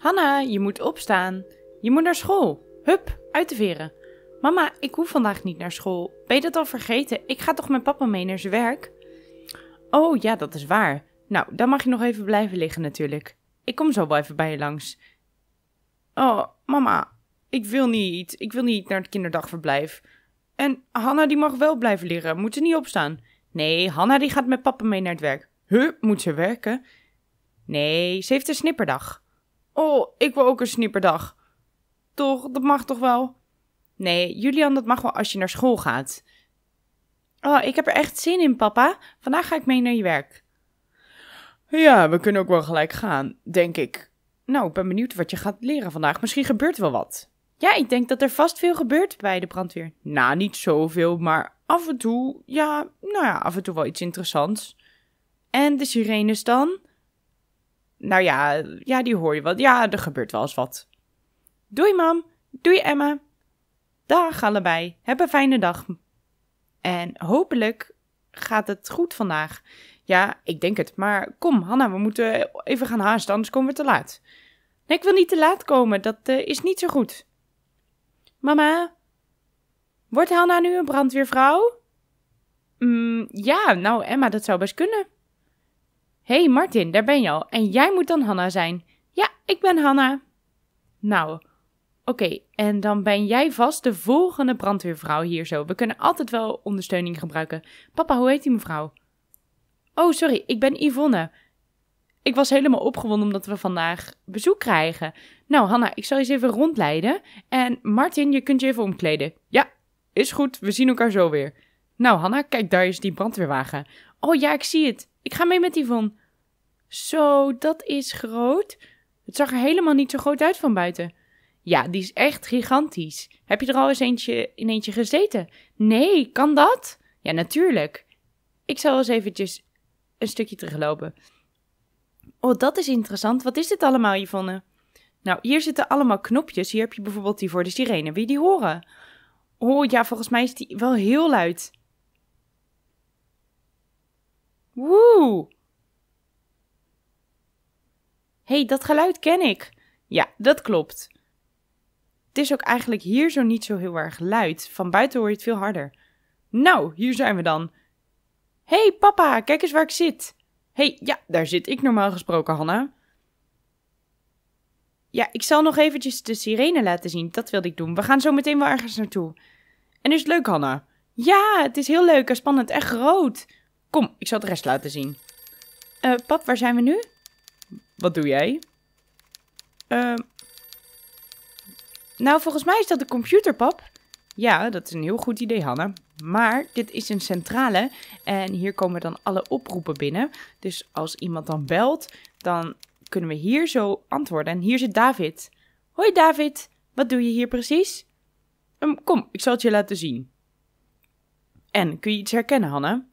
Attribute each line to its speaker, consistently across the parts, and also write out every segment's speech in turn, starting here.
Speaker 1: Hanna, je moet opstaan. Je moet naar school. Hup, uit de veren. Mama, ik hoef vandaag niet naar school. Ben je dat al vergeten? Ik ga toch met papa mee naar zijn werk? Oh ja, dat is waar. Nou, dan mag je nog even blijven liggen natuurlijk. Ik kom zo wel even bij je langs. Oh, mama, ik wil niet. Ik wil niet naar het kinderdagverblijf. En Hanna die mag wel blijven liggen. Moet ze niet opstaan? Nee, Hanna die gaat met papa mee naar het werk. Huh, moet ze werken? Nee, ze heeft een snipperdag. Oh, ik wil ook een snipperdag. Toch, dat mag toch wel? Nee, Julian, dat mag wel als je naar school gaat. Oh, ik heb er echt zin in, papa. Vandaag ga ik mee naar je werk. Ja, we kunnen ook wel gelijk gaan, denk ik. Nou, ik ben benieuwd wat je gaat leren vandaag. Misschien gebeurt er wel wat. Ja, ik denk dat er vast veel gebeurt bij de brandweer. Nou, niet zoveel, maar af en toe, ja, nou ja, af en toe wel iets interessants. En de sirenes dan? nou ja, ja, die hoor je wel. Ja, er gebeurt wel eens wat. Doei, mam. Doei, Emma. Dag allebei. Heb een fijne dag. En hopelijk gaat het goed vandaag. Ja, ik denk het. Maar kom, Hanna, we moeten even gaan haasten, anders komen we te laat. Nee, ik wil niet te laat komen. Dat eh, is niet zo goed. Mama, wordt Hanna nu een brandweervrouw? Mm, ja, nou Emma, dat zou best kunnen hey Martin, daar ben je al. En jij moet dan Hanna zijn. Ja, ik ben Hanna. Nou, oké, en dan ben jij vast de volgende brandweervrouw hier zo. We kunnen altijd wel ondersteuning gebruiken. Papa, hoe heet die mevrouw? Oh, sorry, ik ben Yvonne. Ik was helemaal opgewonden omdat we vandaag bezoek krijgen. Nou, Hanna, ik zal je eens even rondleiden. En Martin, je kunt je even omkleden. Ja, is goed, we zien elkaar zo weer. Nou, Hanna, kijk, daar is die brandweerwagen. Oh ja, ik zie het. Ik ga mee met Yvonne. Zo, dat is groot. Het zag er helemaal niet zo groot uit van buiten. Ja, die is echt gigantisch. Heb je er al eens eentje, in eentje gezeten? Nee, kan dat? Ja, natuurlijk. Ik zal eens eventjes een stukje teruglopen. Oh, dat is interessant. Wat is dit allemaal, Yvonne? Nou, hier zitten allemaal knopjes. Hier heb je bijvoorbeeld die voor de sirene. Wie die horen? Oh ja, volgens mij is die wel heel luid. Woe! hey, dat geluid ken ik. Ja, dat klopt. Het is ook eigenlijk hier zo niet zo heel erg luid. Van buiten hoor je het veel harder. Nou, hier zijn we dan. hey, papa, kijk eens waar ik zit. hey, ja, daar zit ik normaal gesproken, Hanna. Ja, ik zal nog eventjes de sirene laten zien. Dat wilde ik doen. We gaan zo meteen wel ergens naartoe. En is het leuk, Hanna? Ja, het is heel leuk en spannend en groot. Kom, ik zal de rest laten zien. Eh, pap, waar zijn we nu? Wat doe jij? Ehm, nou, volgens mij is dat de computerpap. Ja, dat is een heel goed idee, Hanna. Maar dit is een centrale en hier komen dan alle oproepen binnen. Dus als iemand dan belt, dan kunnen we hier zo antwoorden. En hier zit David. Hoi David, wat doe je hier precies? Ehm, kom, ik zal het je laten zien. En kun je iets herkennen, Hanna?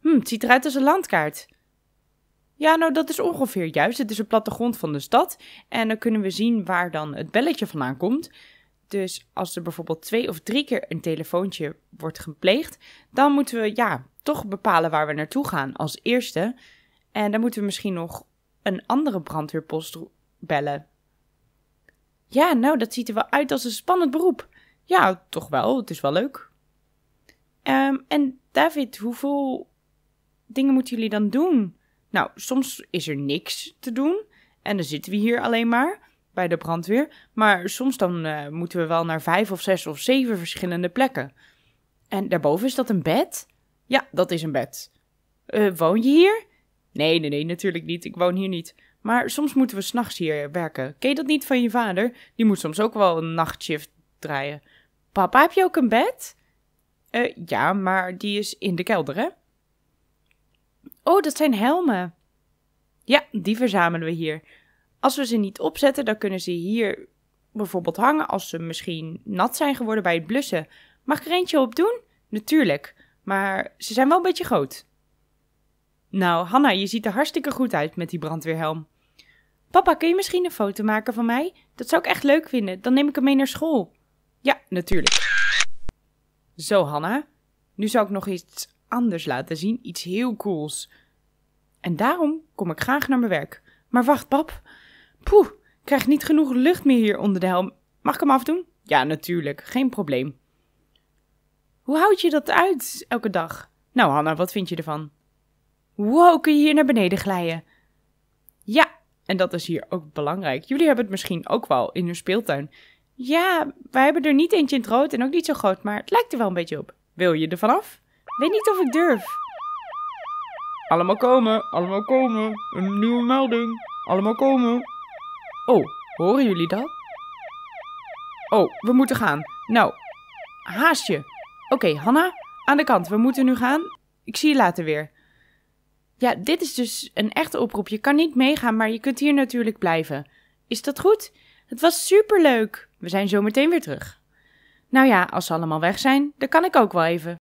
Speaker 1: Hm, het ziet eruit als een landkaart. Ja, nou dat is ongeveer juist. Het is een plattegrond van de stad. En dan kunnen we zien waar dan het belletje vandaan komt. Dus als er bijvoorbeeld twee of drie keer een telefoontje wordt gepleegd, dan moeten we ja, toch bepalen waar we naartoe gaan als eerste. En dan moeten we misschien nog een andere brandweerpost bellen. Ja, nou dat ziet er wel uit als een spannend beroep. Ja, toch wel. Het is wel leuk. Um, en David, hoeveel dingen moeten jullie dan doen? Nou, soms is er niks te doen en dan zitten we hier alleen maar bij de brandweer. Maar soms dan eh, moeten we wel naar vijf of zes of zeven verschillende plekken. En daarboven is dat een bed? Ja, dat is een bed. Eh, woon je hier? Nee, nee, nee, natuurlijk niet. Ik woon hier niet. Maar soms moeten we s'nachts hier werken. Ken je dat niet van je vader? Die moet soms ook wel een nachtshift draaien. Papa, heb je ook een bed? Eh, ja, maar die is in de kelder, hè? Oh, dat zijn helmen. Ja, die verzamelen we hier. Als we ze niet opzetten, dan kunnen ze hier bijvoorbeeld hangen als ze misschien nat zijn geworden bij het blussen. Mag ik er eentje op doen? Natuurlijk, maar ze zijn wel een beetje groot. Nou, Hanna, je ziet er hartstikke goed uit met die brandweerhelm. Papa, kun je misschien een foto maken van mij? Dat zou ik echt leuk vinden. Dan neem ik hem mee naar school. Ja, natuurlijk. Zo, Hanna. Nu zou ik nog iets anders laten zien, iets heel cools. En daarom kom ik graag naar mijn werk. Maar wacht, pap. Poeh, krijg niet genoeg lucht meer hier onder de helm. Mag ik hem afdoen? Ja, natuurlijk, geen probleem. Hoe houd je dat uit elke dag? Nou, Hanna, wat vind je ervan? Wow, kun je hier naar beneden glijden? Ja, en dat is hier ook belangrijk. Jullie hebben het misschien ook wel in hun speeltuin. Ja, wij hebben er niet eentje in het rood en ook niet zo groot, maar het lijkt er wel een beetje op. Wil je er vanaf? Weet niet of ik durf. Allemaal komen, allemaal komen. Een nieuwe melding. Allemaal komen. Oh, horen jullie dat? Oh, we moeten gaan. Nou, haast je. Oké, Hanna, aan de kant. We moeten nu gaan. Ik zie je later weer. Ja, dit is dus een echte oproep. Je kan niet meegaan, maar je kunt hier natuurlijk blijven. Is dat goed? Het was superleuk. We zijn zo meteen weer terug. Nou ja, als ze allemaal weg zijn, dan kan ik ook wel even.